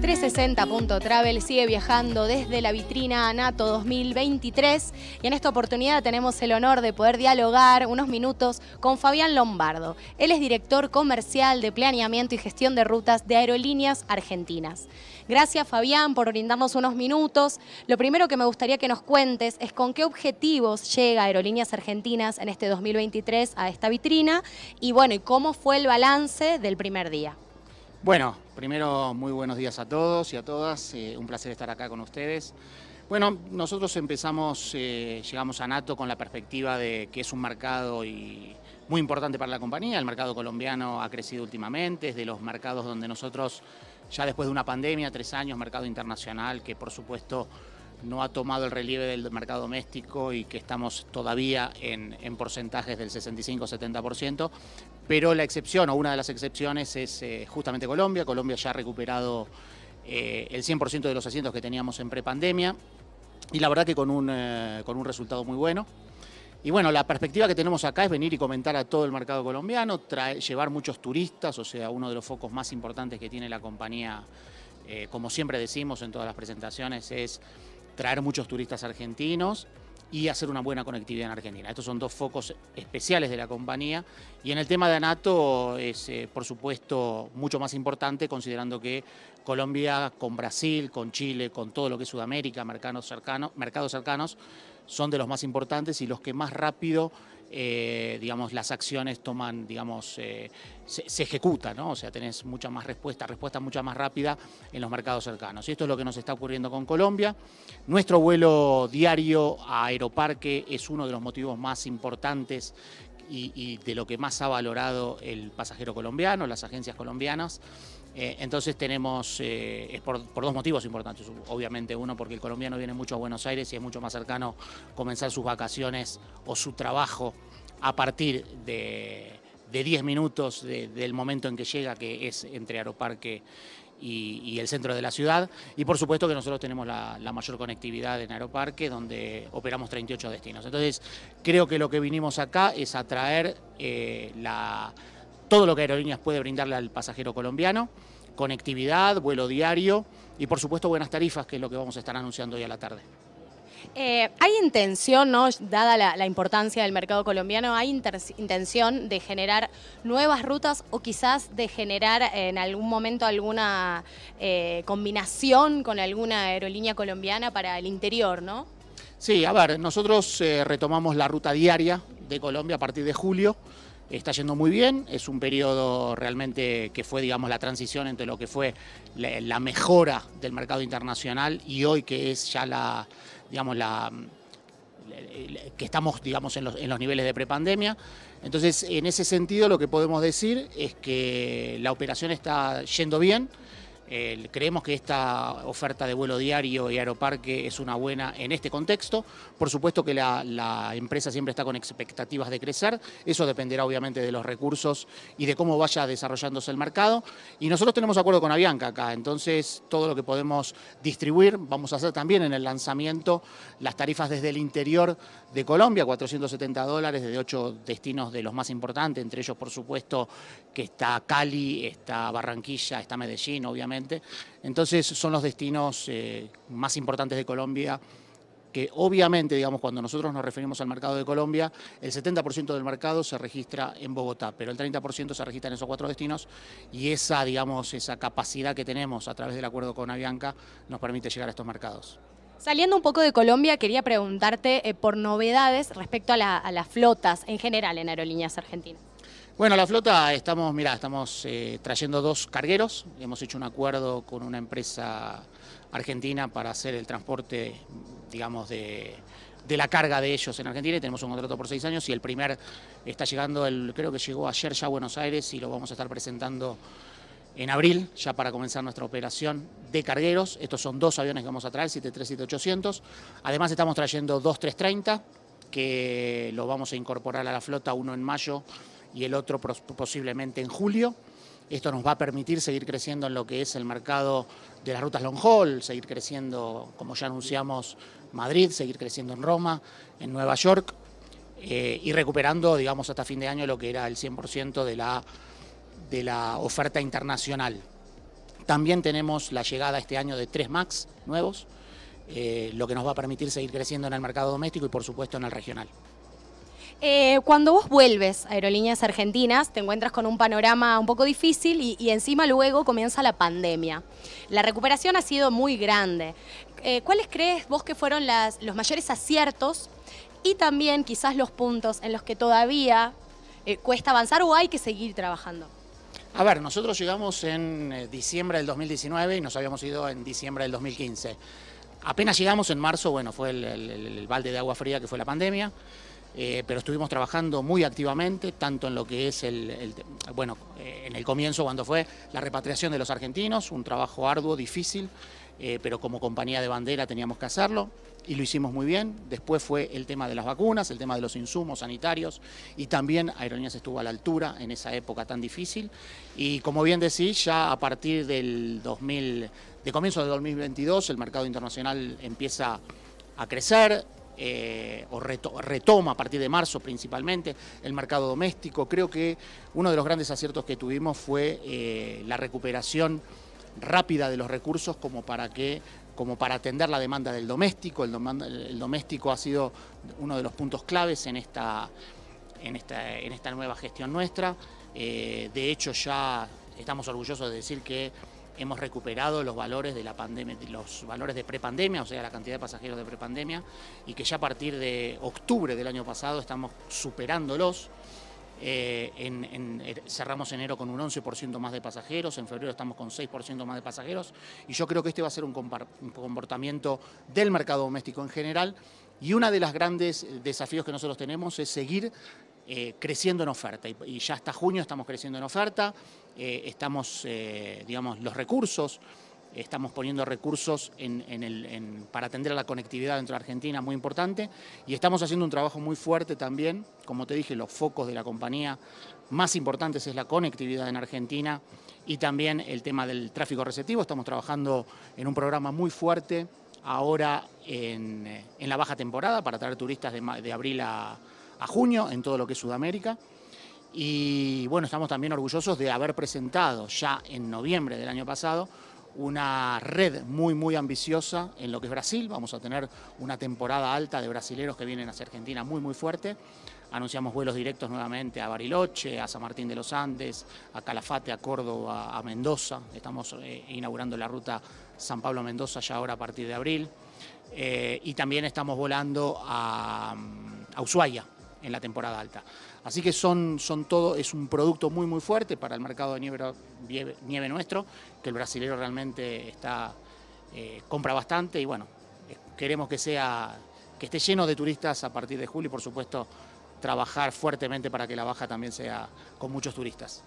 360.travel sigue viajando desde la vitrina ANATO 2023 y en esta oportunidad tenemos el honor de poder dialogar unos minutos con Fabián Lombardo. Él es director comercial de planeamiento y gestión de rutas de aerolíneas argentinas. Gracias Fabián por brindarnos unos minutos. Lo primero que me gustaría que nos cuentes es con qué objetivos llega Aerolíneas Argentinas en este 2023 a esta vitrina y bueno, y cómo fue el balance del primer día. Bueno, primero muy buenos días a todos y a todas, eh, un placer estar acá con ustedes. Bueno, nosotros empezamos, eh, llegamos a NATO con la perspectiva de que es un mercado muy importante para la compañía. El mercado colombiano ha crecido últimamente, es de los mercados donde nosotros ya después de una pandemia, tres años, mercado internacional, que por supuesto no ha tomado el relieve del mercado doméstico y que estamos todavía en, porcentajes del 65-70%, pero la excepción o una de las excepciones es eh, justamente Colombia. Colombia ya ha recuperado eh, el 100% de los asientos que teníamos en prepandemia y la verdad que con eh, con un resultado muy bueno. Y bueno, la perspectiva que tenemos acá es venir y comentar a todo el mercado colombiano, llevar muchos turistas, o sea, uno de los focos más importantes que tiene la compañía, eh, como siempre decimos en todas las presentaciones, es traer muchos turistas argentinos y hacer una buena conectividad en Argentina. Estos son dos focos especiales de la compañía. Y en el tema de Anato es, eh, por supuesto, mucho más importante considerando que Colombia con Brasil, con Chile, con todo lo que es Sudamérica, cercanos, mercados cercanos son de los más importantes y los que más rápido eh, digamos, las acciones toman, digamos, eh, se, ejecutan, ¿no? O sea, tenés mucha más respuesta, respuesta mucha más rápida en los mercados cercanos. Y esto es lo que nos está ocurriendo con Colombia. Nuestro vuelo diario a Aeroparque es uno de los motivos más importantes y de lo que más ha valorado el pasajero colombiano, las agencias colombianas. Eh, entonces tenemos, eh, es por, dos motivos importantes, obviamente uno porque el colombiano viene mucho a Buenos Aires y es mucho más cercano comenzar sus vacaciones o su trabajo a partir de, 10 minutos del momento en que llega, que es entre Aeroparque y, el centro de la ciudad. Y por supuesto que nosotros tenemos la, mayor conectividad en Aeroparque, donde operamos 38 destinos. Entonces, creo que lo que vinimos acá es atraer eh, la todo lo que Aerolíneas puede brindarle al pasajero colombiano, conectividad, vuelo diario y por supuesto buenas tarifas, que es lo que vamos a estar anunciando hoy a la tarde. Eh, hay intención, ¿no? dada la, importancia del mercado colombiano, hay intención de generar nuevas rutas o quizás de generar eh, en algún momento alguna eh, combinación con alguna aerolínea colombiana para el interior, ¿no? Sí, a ver, nosotros retomamos la ruta diaria de Colombia a partir de julio está yendo muy bien. Es un periodo realmente que fue, digamos, la transición entre lo que fue la, mejora del mercado internacional y hoy que es ya la, digamos, la que estamos, digamos, en los, en los niveles de prepandemia. Entonces, en ese sentido, lo que podemos decir es que la operación está yendo bien creemos que esta oferta de vuelo diario y aeroparque es una buena en este contexto. Por supuesto que la, empresa siempre está con expectativas de crecer. Eso dependerá obviamente de los recursos y de cómo vaya desarrollándose el mercado. Y nosotros tenemos acuerdo con Avianca acá. Entonces, todo lo que podemos distribuir, vamos a hacer también en el lanzamiento las tarifas desde el interior de Colombia, 470 dólares desde ocho destinos de los más importantes, entre ellos, por supuesto, que está Cali, está Barranquilla, está Medellín, obviamente entonces son los destinos eh, más importantes de Colombia que obviamente, digamos, cuando nosotros nos referimos al mercado de Colombia, el 70% del mercado se registra en Bogotá, pero el 30% se registra en esos cuatro destinos y esa, digamos, esa capacidad que tenemos a través del acuerdo con Avianca nos permite llegar a estos mercados. Saliendo un poco de Colombia, quería preguntarte eh, por novedades respecto a las flotas en general en aerolíneas argentinas. Bueno, la flota, estamos, mira, estamos eh, trayendo dos cargueros, hemos hecho un acuerdo con una empresa argentina para hacer el transporte, digamos, de, la carga de ellos en Argentina y tenemos un contrato por seis años y el primer está llegando, el, creo que llegó ayer ya a Buenos Aires y lo vamos a estar presentando en abril, ya para comenzar nuestra operación de cargueros. Estos son dos aviones que vamos a traer, 737-800. Además estamos trayendo dos 330, que lo vamos a incorporar a la flota, uno en mayo y el otro posiblemente en julio. Esto nos va a permitir seguir creciendo en lo que es el mercado de las rutas long haul, seguir creciendo, como ya anunciamos, Madrid, seguir creciendo en Roma, en Nueva York eh, y recuperando, digamos, hasta fin de año lo que era el 100% de la, de la oferta internacional. También tenemos la llegada este año de tres MAX nuevos, eh, lo que nos va a permitir seguir creciendo en el mercado doméstico y por supuesto en el regional. Eh, cuando vos vuelves a Aerolíneas Argentinas, te encuentras con un panorama un poco difícil y, encima luego comienza la pandemia. La recuperación ha sido muy grande. Eh, ¿Cuáles crees vos que fueron los mayores aciertos y también quizás los puntos en los que todavía eh, cuesta avanzar o hay que seguir trabajando? A ver, nosotros llegamos en diciembre del 2019 y nos habíamos ido en diciembre del 2015. Apenas llegamos en marzo, bueno, fue el, el balde de agua fría que fue la pandemia. Eh, pero estuvimos trabajando muy activamente, tanto en lo que es el, bueno, eh, en el comienzo cuando fue la repatriación de los argentinos, un trabajo arduo, difícil, eh, pero como compañía de bandera teníamos que hacerlo y lo hicimos muy bien. Después fue el tema de las vacunas, el tema de los insumos sanitarios y también Aerolíneas estuvo a la altura en esa época tan difícil. Y como bien decís, ya a partir del 2000, de comienzo del 2022, el mercado internacional empieza a crecer, eh, o retoma a partir de marzo principalmente el mercado doméstico. Creo que uno de los grandes aciertos que tuvimos fue eh, la recuperación rápida de los recursos como para que como para atender la demanda del doméstico. El, el doméstico ha sido uno de los puntos claves en esta, en esta, en esta nueva gestión nuestra. Eh, de hecho, ya estamos orgullosos de decir que hemos recuperado los valores de la pandemia, los valores de prepandemia, o sea, la cantidad de pasajeros de prepandemia, y que ya a partir de octubre del año pasado estamos superándolos. Eh, en, er, cerramos enero con un 11% más de pasajeros, en febrero estamos con 6% más de pasajeros y yo creo que este va a ser un, un comportamiento del mercado doméstico en general y uno de los grandes eh, desafíos que nosotros tenemos es seguir eh, creciendo en oferta y, ya hasta junio estamos creciendo en oferta, eh, estamos, eh, digamos, los recursos, estamos poniendo recursos en, para atender a la conectividad dentro de Argentina, muy importante, y estamos haciendo un trabajo muy fuerte también, como te dije, los focos de la compañía más importantes es la conectividad en Argentina y también el tema del tráfico receptivo, estamos trabajando en un programa muy fuerte ahora en, la baja temporada para traer turistas de abril a a junio en todo lo que es Sudamérica. Y bueno, estamos también orgullosos de haber presentado ya en noviembre del año pasado una red muy, muy ambiciosa en lo que es Brasil. Vamos a tener una temporada alta de brasileros que vienen hacia Argentina muy, muy fuerte. Anunciamos vuelos directos nuevamente a Bariloche, a San Martín de los Andes, a Calafate, a Córdoba, a Mendoza. Estamos eh, inaugurando la ruta San Pablo-Mendoza ya ahora a partir de abril. Eh, y también estamos volando a, mm, a Ushuaia, en la temporada alta. Así que son, son todo, es un producto muy muy fuerte para el mercado de nieve, nuestro, que el brasilero realmente está, eh, compra bastante y bueno, queremos que sea, que esté lleno de turistas a partir de julio y por supuesto trabajar fuertemente para que la baja también sea con muchos turistas.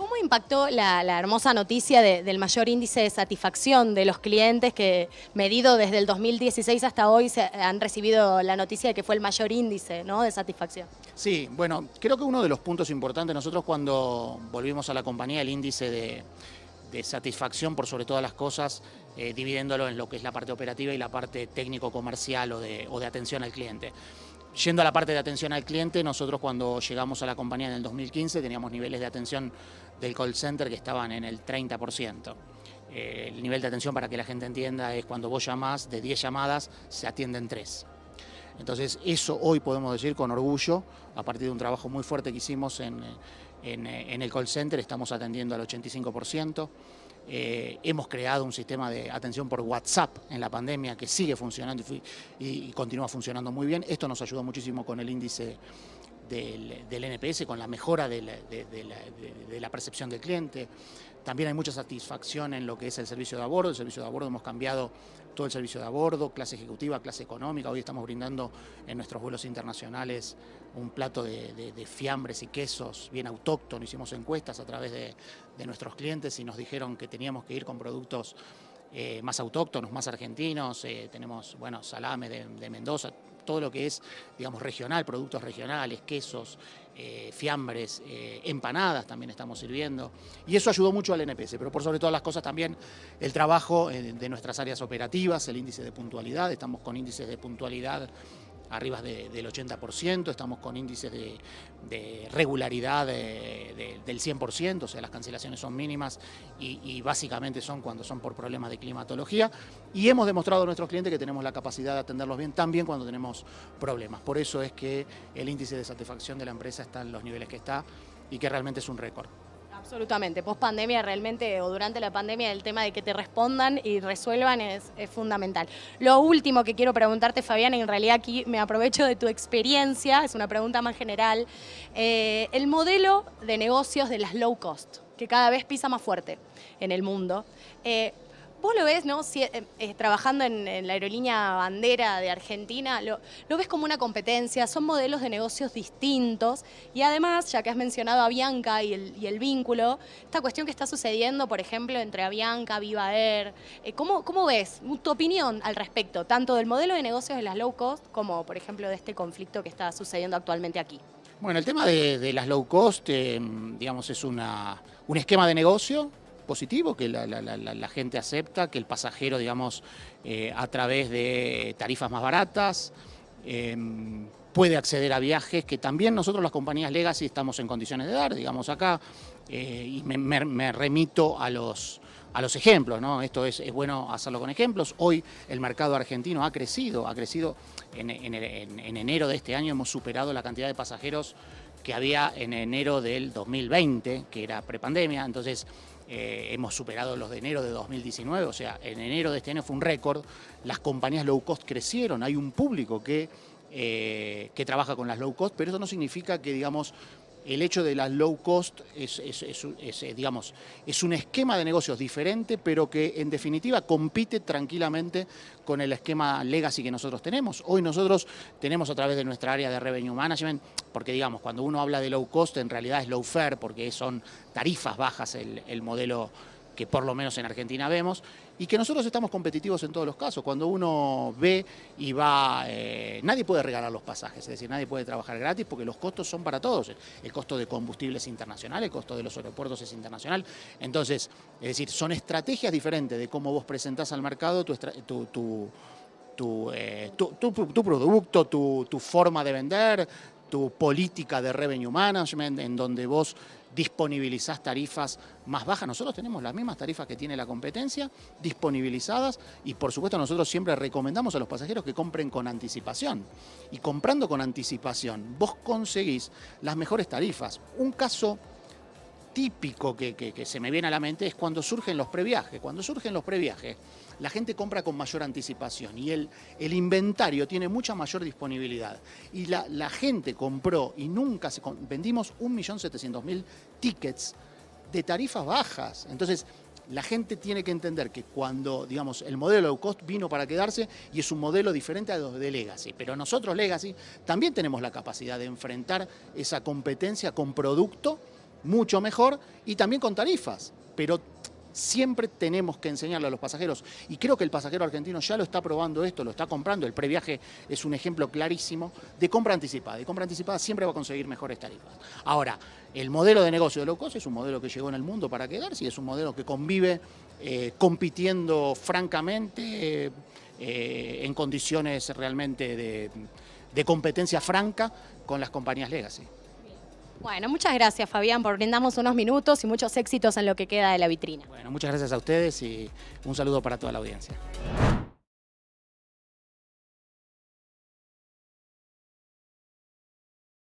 ¿Cómo impactó la, hermosa noticia del mayor índice de satisfacción de los clientes que, medido desde el 2016 hasta hoy, se han recibido la noticia de que fue el mayor índice de satisfacción? Sí, bueno, creo que uno de los puntos importantes, nosotros cuando volvimos a la compañía, el índice de, satisfacción por sobre todas las cosas, eh, dividiéndolo en lo que es la parte operativa y la parte técnico-comercial o de, o de atención al cliente. Yendo a la parte de atención al cliente, nosotros cuando llegamos a la compañía en el 2015 teníamos niveles de atención del call center que estaban en el 30%. Eh, el nivel de atención, para que la gente entienda, es cuando vos llamás, de 10 llamadas se atienden 3. Entonces, eso hoy podemos decir con orgullo, a partir de un trabajo muy fuerte que hicimos en el call center, estamos atendiendo al 85%. Eh, hemos creado un sistema de atención por WhatsApp en la pandemia que sigue funcionando y, continúa funcionando muy bien. Esto nos ayudó muchísimo con el índice del, NPS con la mejora de la, percepción del cliente. También hay mucha satisfacción en lo que es el servicio de a El servicio de a hemos cambiado todo el servicio de abordo, clase ejecutiva, clase económica. Hoy estamos brindando en nuestros vuelos internacionales un plato de, fiambres y quesos bien autóctono. Hicimos encuestas a través de nuestros clientes y nos dijeron que teníamos que ir con productos eh, más autóctonos, más argentinos, eh, tenemos, bueno, salame de, Mendoza, todo lo que es, digamos, regional, productos regionales, quesos, eh, fiambres, empanadas también estamos sirviendo. Y eso ayudó mucho al NPS, pero por sobre todas las cosas también el trabajo de nuestras áreas operativas, el índice de puntualidad, estamos con índices de puntualidad arriba del 80%, estamos con índices de, regularidad del 100%, o sea, las cancelaciones son mínimas y, básicamente son cuando son por problemas de climatología. Y hemos demostrado a nuestros clientes que tenemos la capacidad de atenderlos bien, también cuando tenemos problemas. Por eso es que el índice de satisfacción de la empresa está en los niveles que está y que realmente es un récord. Absolutamente, post pandemia realmente o durante la pandemia el tema de que te respondan y resuelvan es, fundamental. Lo último que quiero preguntarte, Fabián, en realidad aquí me aprovecho de tu experiencia, es una pregunta más general, eh, el modelo de negocios de las low cost, que cada vez pisa más fuerte en el mundo. Eh, vos lo ves, ¿no? Eh, eh, trabajando en, la aerolínea bandera de Argentina, lo, ves como una competencia, son modelos de negocios distintos y además, ya que has mencionado a Bianca y el, vínculo, esta cuestión que está sucediendo, por ejemplo, entre Bianca, Viva Air, eh, ¿cómo, ves tu opinión al respecto, tanto del modelo de negocios de las low cost como, por ejemplo, de este conflicto que está sucediendo actualmente aquí? Bueno, el tema de, las low cost, digamos, es un esquema de negocio positivo, que la, gente acepta, que el pasajero, digamos, eh, a través de tarifas más baratas, em, puede acceder a viajes que también nosotros las compañías legacy estamos en condiciones de dar, digamos acá, eh, y me, remito a los, a los ejemplos, ¿no? Esto es, bueno hacerlo con ejemplos. Hoy el mercado argentino ha crecido, ha crecido en enero de este año hemos superado la cantidad de pasajeros que había en enero del 2020, que era prepandemia. Entonces, eh, hemos superado los de enero de 2019, o sea, en enero de este año fue un récord, las compañías low cost crecieron, hay un público que, eh, que trabaja con las low cost, pero eso no significa que, digamos, el hecho de las low cost es, eh, digamos, es un esquema de negocios diferente, pero que en definitiva compite tranquilamente con el esquema legacy que nosotros tenemos. Hoy nosotros tenemos a través de nuestra área de revenue management, porque digamos, cuando uno habla de low cost, en realidad es low fare, porque son tarifas bajas el, el modelo que por lo menos en Argentina vemos, y que nosotros estamos competitivos en todos los casos. Cuando uno ve y va, eh, nadie puede regalar los pasajes, es decir, nadie puede trabajar gratis porque los costos son para todos. El costo de combustible es internacional, el costo de los aeropuertos es internacional. Entonces, es decir, son estrategias diferentes de cómo vos presentás al mercado tu, eh, tu, producto, tu, forma de vender, tu política de revenue management, en donde vos disponibilizás tarifas más bajas. Nosotros tenemos las mismas tarifas que tiene la competencia disponibilizadas y por supuesto nosotros siempre recomendamos a los pasajeros que compren con anticipación. Y comprando con anticipación vos conseguís las mejores tarifas. Un caso típico que, se me viene a la mente es cuando surgen los previajes. Cuando surgen los previajes, la gente compra con mayor anticipación y el, inventario tiene mucha mayor disponibilidad. Y la, gente compró y nunca se... Vendimos 1.700.000 tickets de tarifas bajas. Entonces, la gente tiene que entender que cuando, digamos, el modelo low cost vino para quedarse y es un modelo diferente a los de Legacy. Pero nosotros, Legacy, también tenemos la capacidad de enfrentar esa competencia con producto mucho mejor y también con tarifas. Pero Siempre tenemos que enseñarlo a los pasajeros, y creo que el pasajero argentino ya lo está probando esto, lo está comprando, el previaje es un ejemplo clarísimo de compra anticipada. y compra anticipada siempre va a conseguir mejores tarifas. Ahora, el modelo de negocio de low es un modelo que llegó en el mundo para quedarse y es un modelo que convive eh, compitiendo francamente eh, eh, en condiciones realmente de competencia franca con las compañías legacy. Bueno, muchas gracias Fabián por brindarnos unos minutos y muchos éxitos en lo que queda de la vitrina. Bueno, muchas gracias a ustedes y un saludo para toda la audiencia.